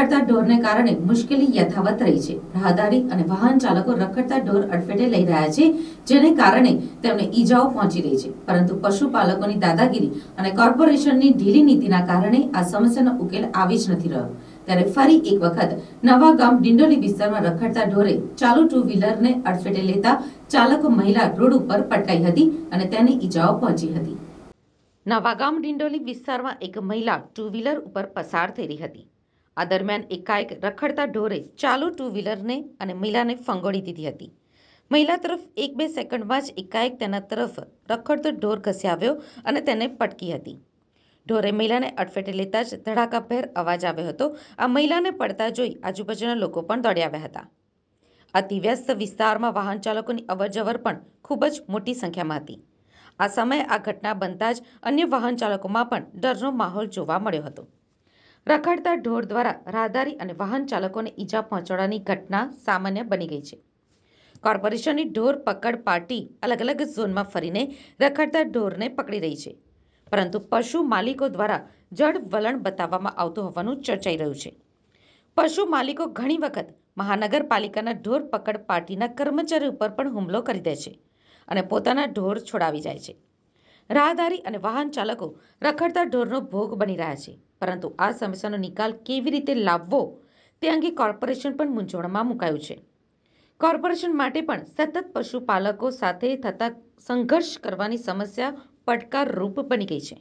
રખડતા ઢોરને કારણે મુશ્કેલી યથાવત રહી છે રાહદારી અને વાહન ચાલકો રખડતા ઢોર અડફેટે લઈ રહ્યા છે જેને કારણે તેમને ઈજાઓ પહોંચી રહી છે પરંતુ પશુપાલકોની દાદાગીરી અને કોર્પોરેશનની ઢીલી નીતિના કારણે આ સમસ્યાનો ઉકેલ આવી જ નથી રહ્યો ત્યારે ફરી એક વખત નવા ગામ ડિંડોલી વિસ્તારમાં રખડતા ઢોરે ચાલુ ટુ વ્હીલરને અડફેટે લેતા ચાલક મહિલા રોડ ઉપર પટકાઈ હતી અને તેને ઈજાઓ પહોંચી હતી નવાગામ ડિંડોલી વિસ્તારમાં એક મહિલા ટુ વ્હીલર ઉપર પસાર થઈ રહી હતી આ દરમિયાન એકાએક રખડતા ઢોરે ચાલુ ટુ વ્હીલરને અને મહિલાને ફંગોળી દીધી હતી મહિલા તરફ એક બે સેકન્ડમાં જ એકાએક તેના તરફ રખડતો ઢોર ઘસી આવ્યો અને તેને પટકી હતી ઢોરે મહિલાને અડફેટે લેતા જ ધડાકાભેર અવાજ આવ્યો હતો આ મહિલાને પડતા જોઈ આજુબાજુના લોકો પણ દોડી આવ્યા હતા અતિવ્યસ્ત વિસ્તારમાં વાહન ચાલકોની અવરજવર પણ ખૂબ જ મોટી સંખ્યામાં હતી આ સમયે આ ઘટના બનતા જ અન્ય વાહન ચાલકોમાં પણ ડરનો માહોલ જોવા મળ્યો હતો રખડતા ઢોર દ્વારા રાહદારી અને વાહન ચાલકોને ઈજા પહોંચાડવાની ઘટના સામાન્ય બની ગઈ છે કોર્પોરેશનની ઢોર પકડ પાર્ટી અલગ અલગ ઝોનમાં ફરીને રખડતા ઢોરને પકડી રહી છે પરંતુ પશુ માલિકો દ્વારા જડ વલણ બતાવવામાં આવતું હોવાનું ચર્ચાઈ રહ્યું છે પશુ માલિકો ઘણી વખત મહાનગરપાલિકાના ઢોર પકડ પાર્ટીના કર્મચારી ઉપર પણ હુમલો કરી દે છે અને પોતાના ઢોર છોડાવી જાય છે રાહદારી અને વાહન ચાલકો રખડતા ઢોરનો ભોગ બની રહ્યા છે પરંતુ આ સમસ્યાનો નિકાલ કેવી રીતે લાવવો તે અંગે કોર્પોરેશન પણ મૂંઝવણમાં મુકાયું છે કોર્પોરેશન માટે પણ સતત પશુપાલકો સાથે થતા સંઘર્ષ કરવાની સમસ્યા પડકારરૂપ બની ગઈ છે